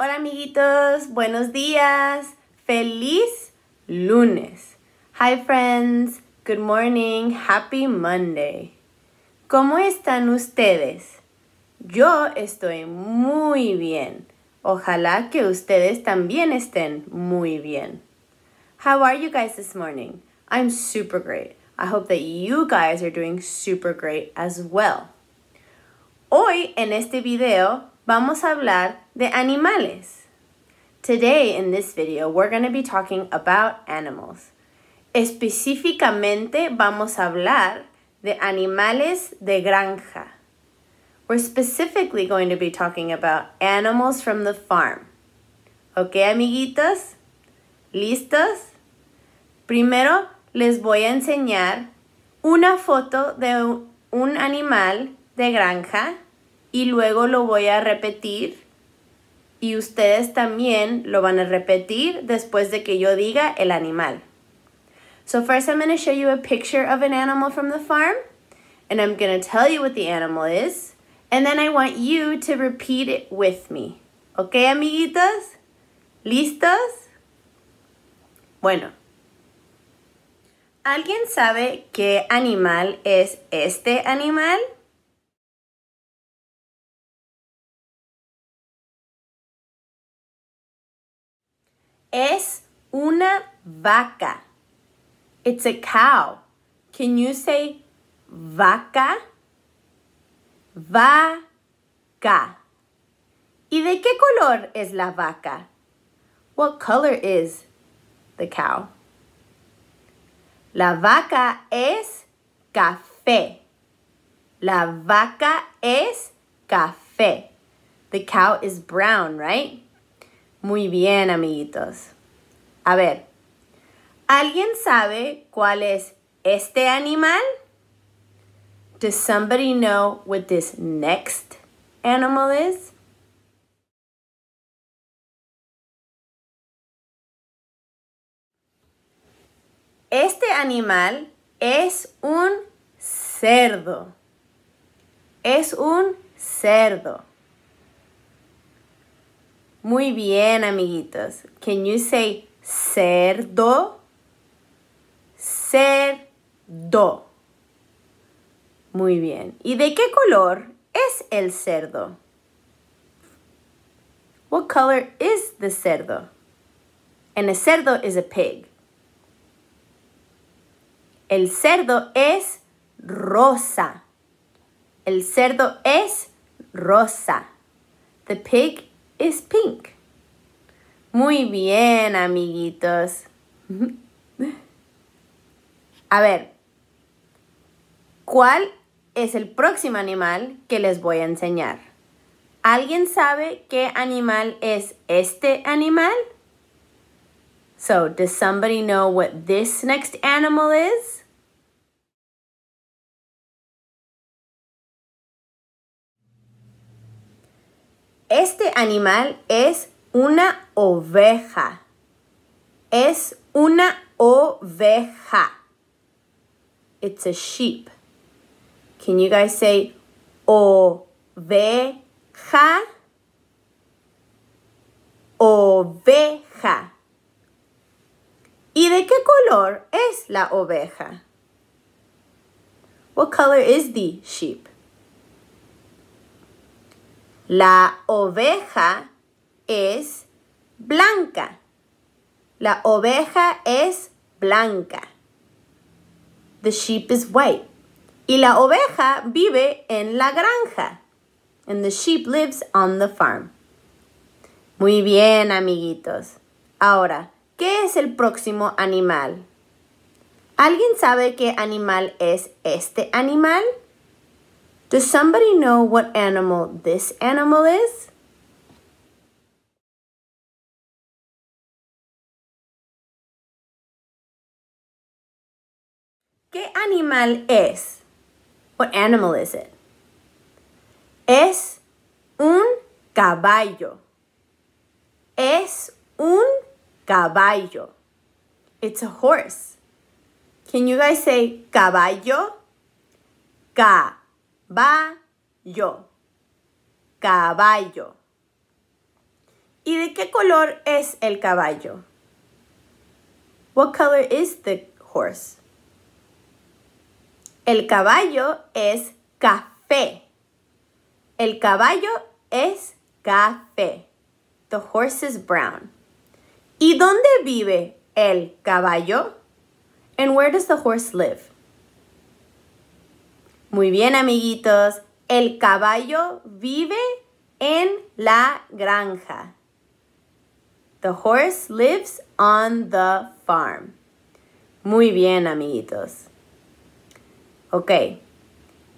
Hola amiguitos, buenos días, feliz lunes. Hi friends, good morning, happy Monday. ¿Cómo están ustedes? Yo estoy muy bien. Ojalá que ustedes también estén muy bien. How are you guys this morning? I'm super great. I hope that you guys are doing super great as well. Hoy en este video vamos a hablar de animales. Today in this video we're going to be talking about animals. Específicamente vamos a hablar de animales de granja. We're specifically going to be talking about animals from the farm. ¿Ok, amiguitos? ¿Listos? Primero les voy a enseñar una foto de un animal de granja y luego lo voy a repetir y ustedes también lo van a repetir después de que yo diga el animal. So first I'm going to show you a picture of an animal from the farm and I'm going to tell you what the animal is and then I want you to repeat it with me. ¿Ok, amiguitos? ¿Listos? Bueno. ¿Alguien sabe qué animal es este animal? Es una vaca. It's a cow. Can you say vaca? Vaca. ¿Y de qué color es la vaca? What color is the cow? La vaca es café. La vaca es café. The cow is brown, right? Muy bien, amiguitos. A ver, ¿alguien sabe cuál es este animal? Does somebody know what this next animal is? Este animal es un cerdo. Es un cerdo. Muy bien, amiguitos. Can you say cerdo? Cerdo. Muy bien. ¿Y de qué color es el cerdo? What color is the cerdo? And a cerdo is a pig. El cerdo es rosa. El cerdo es rosa. The pig es pink. Muy bien, amiguitos. A ver, ¿cuál es el próximo animal que les voy a enseñar? ¿Alguien sabe qué animal es este animal? So, does somebody know what this next animal is? Este animal es una oveja. Es una oveja. It's a sheep. Can you guys say oveja? Oveja. ¿Y de qué color es la oveja? What color is the sheep? La oveja es blanca. La oveja es blanca. The sheep is white. Y la oveja vive en la granja. And the sheep lives on the farm. Muy bien, amiguitos. Ahora, ¿qué es el próximo animal? ¿Alguien sabe qué animal es este animal? Does somebody know what animal this animal is? ¿Qué animal es? What animal is it? Es un caballo. Es un caballo. It's a horse. Can you guys say caballo? Ca Va yo, Caballo. ¿Y de qué color es el caballo? What color is the horse? El caballo es café. El caballo es café. The horse is brown. ¿Y dónde vive el caballo? And where does the horse live? Muy bien, amiguitos. El caballo vive en la granja. The horse lives on the farm. Muy bien, amiguitos. Ok.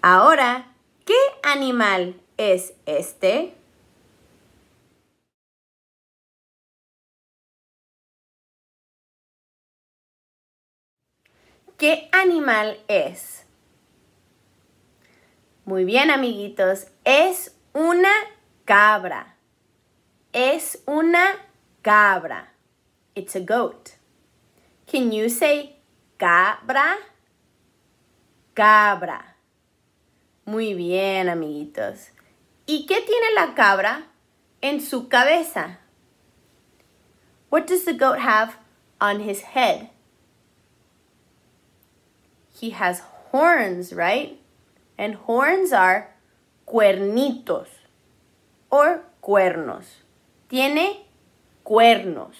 Ahora, ¿qué animal es este? ¿Qué animal es? Muy bien, amiguitos. Es una cabra. Es una cabra. It's a goat. Can you say cabra? Cabra. Muy bien, amiguitos. ¿Y qué tiene la cabra en su cabeza? What does the goat have on his head? He has horns, right? And horns are cuernitos or cuernos. Tiene cuernos.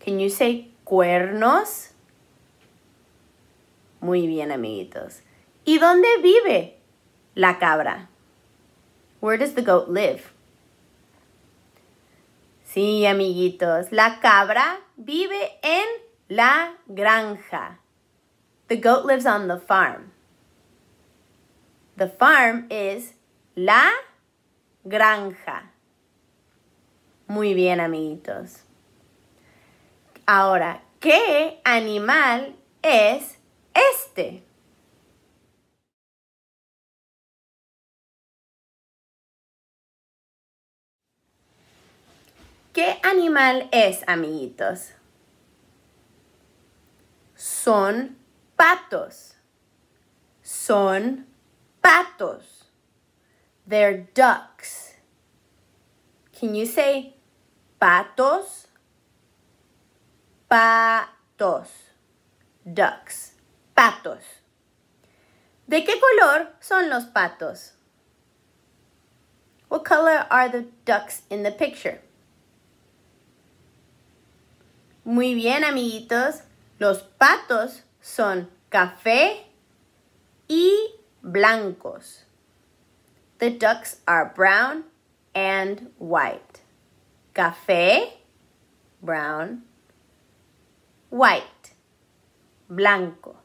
Can you say cuernos? Muy bien, amiguitos. ¿Y dónde vive la cabra? Where does the goat live? Sí, amiguitos, la cabra vive en la granja. The goat lives on the farm. The farm is la granja. Muy bien, amiguitos. Ahora, ¿qué animal es este? ¿Qué animal es, amiguitos? Son patos. Son patos. They're ducks. Can you say patos? Patos. Ducks. Patos. ¿De qué color son los patos? What color are the ducks in the picture? Muy bien, amiguitos. Los patos son café y blancos. The ducks are brown and white. Café, brown, white, blanco.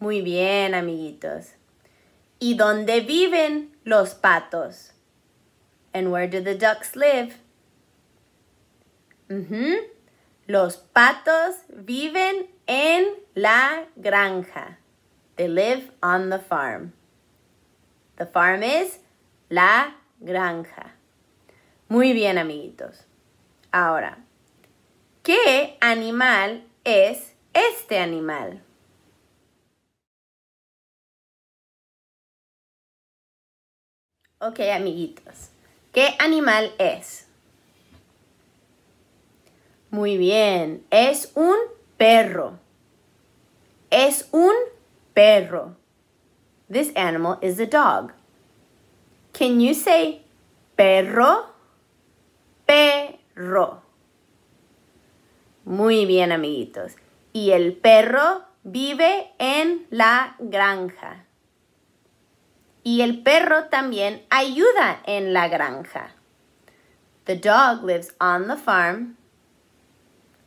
Muy bien, amiguitos. ¿Y dónde viven los patos? And where do the ducks live? Los patos viven en la granja. They live on the farm. The farm is la granja. Muy bien, amiguitos. Ahora, ¿qué animal es este animal? Ok, amiguitos. ¿Qué animal es? Muy bien, es un perro. Es un perro. This animal is a dog. Can you say perro? Perro. Muy bien, amiguitos. Y el perro vive en la granja. Y el perro también ayuda en la granja. The dog lives on the farm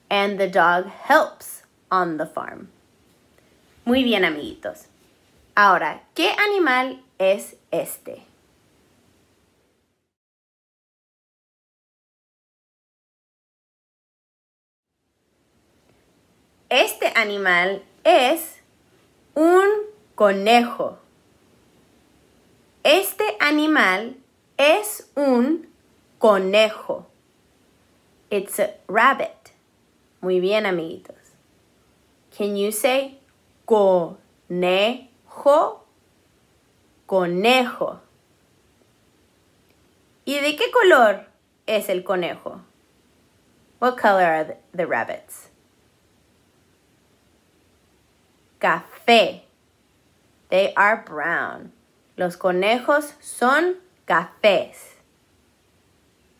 and the dog helps on the farm. Muy bien, amiguitos. Ahora, ¿qué animal es este? Este animal es un conejo. Este animal es un conejo. It's a rabbit. Muy bien, amiguitos. Can you say conejo, conejo. ¿Y de qué color es el conejo? What color are the rabbits? Café. They are brown. Los conejos son cafés.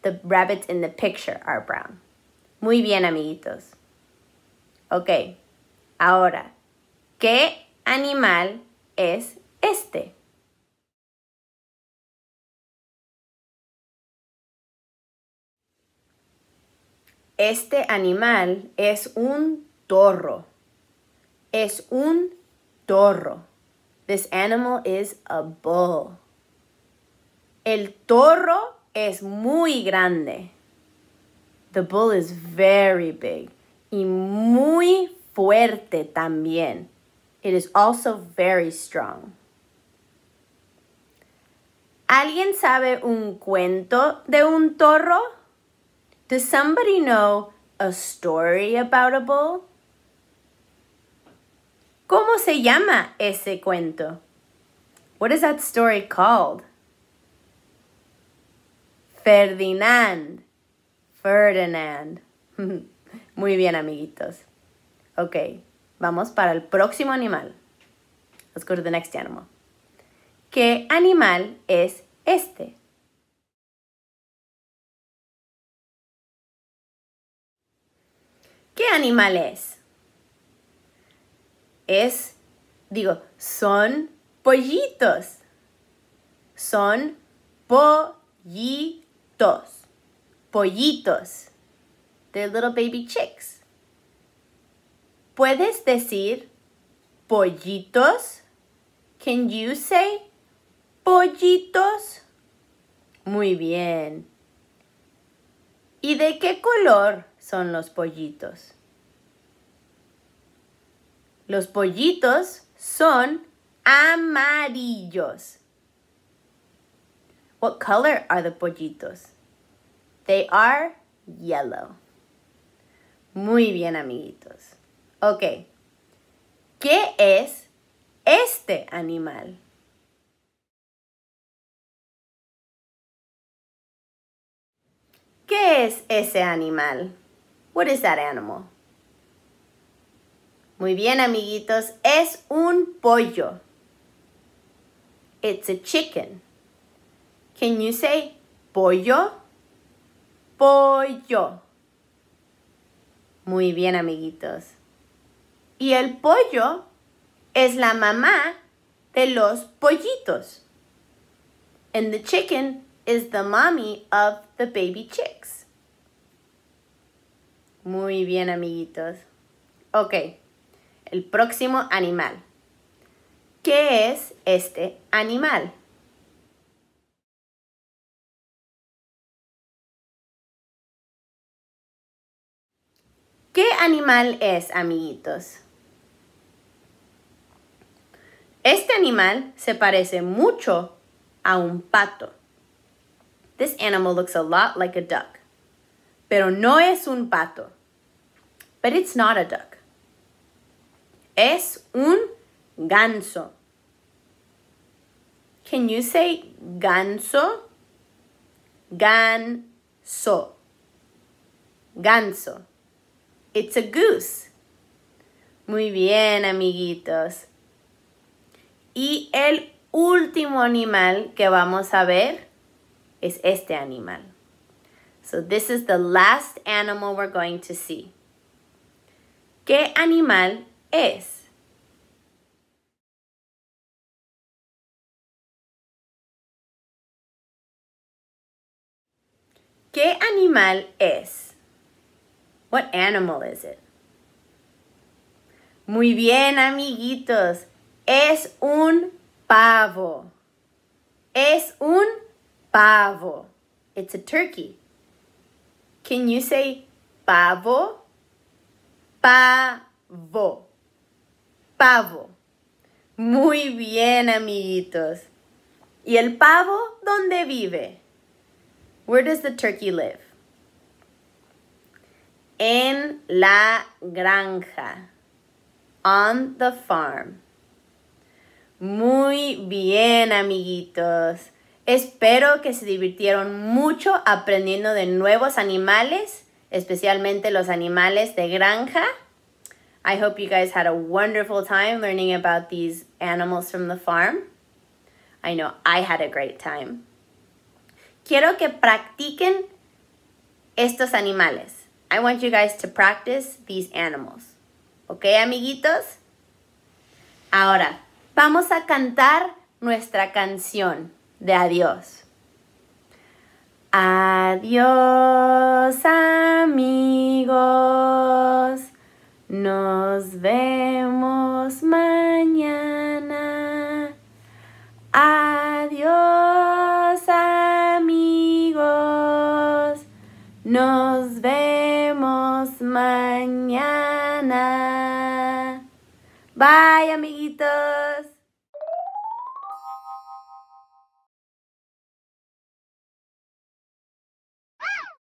The rabbits in the picture are brown. Muy bien, amiguitos. Ok, ahora ¿Qué animal es este? Este animal es un toro. Es un toro. This animal is a bull. El toro es muy grande. The bull is very big. Y muy fuerte también. It is also very strong. ¿Alguien sabe un cuento de un toro? Does somebody know a story about a bull? ¿Cómo se llama ese cuento? What is that story called? Ferdinand. Ferdinand. Muy bien, amiguitos. Okay. Vamos para el próximo animal. Let's go to the next animal. ¿Qué animal es este? ¿Qué animal es? Es, digo, son pollitos. Son pollitos. Pollitos. They're little baby chicks. ¿Puedes decir pollitos? Can you say pollitos? Muy bien. ¿Y de qué color son los pollitos? Los pollitos son amarillos. What color are the pollitos? They are yellow. Muy bien, amiguitos. Ok, ¿qué es este animal? ¿Qué es ese animal? What is that animal? Muy bien, amiguitos, es un pollo. It's a chicken. Can you say pollo? Pollo. Muy bien, amiguitos. Y el pollo es la mamá de los pollitos. And the chicken is the mommy of the baby chicks. Muy bien, amiguitos. Ok, el próximo animal. ¿Qué es este animal? ¿Qué animal es, amiguitos? Este animal se parece mucho a un pato. This animal looks a lot like a duck. Pero no es un pato. But it's not a duck. Es un ganso. Can you say ganso? Ganso. Ganso. It's a goose. Muy bien, amiguitos. Y el último animal que vamos a ver es este animal. So this is the last animal we're going to see. ¿Qué animal es? ¿Qué animal es? What animal is it? Muy bien, amiguitos. Es un pavo. Es un pavo. It's a turkey. Can you say pavo? Pavo. Pavo. Muy bien, amiguitos. ¿Y el pavo dónde vive? Where does the turkey live? En la granja. On the farm. Muy bien, amiguitos. Espero que se divirtieron mucho aprendiendo de nuevos animales, especialmente los animales de granja. I hope you guys had a wonderful time learning about these animals from the farm. I know I had a great time. Quiero que practiquen estos animales. I want you guys to practice these animals. ¿Ok, amiguitos? Ahora, vamos a cantar nuestra canción de adiós. Adiós amigos, nos vemos mañana. Adiós amigos, nos vemos mañana. Bye amiguitos.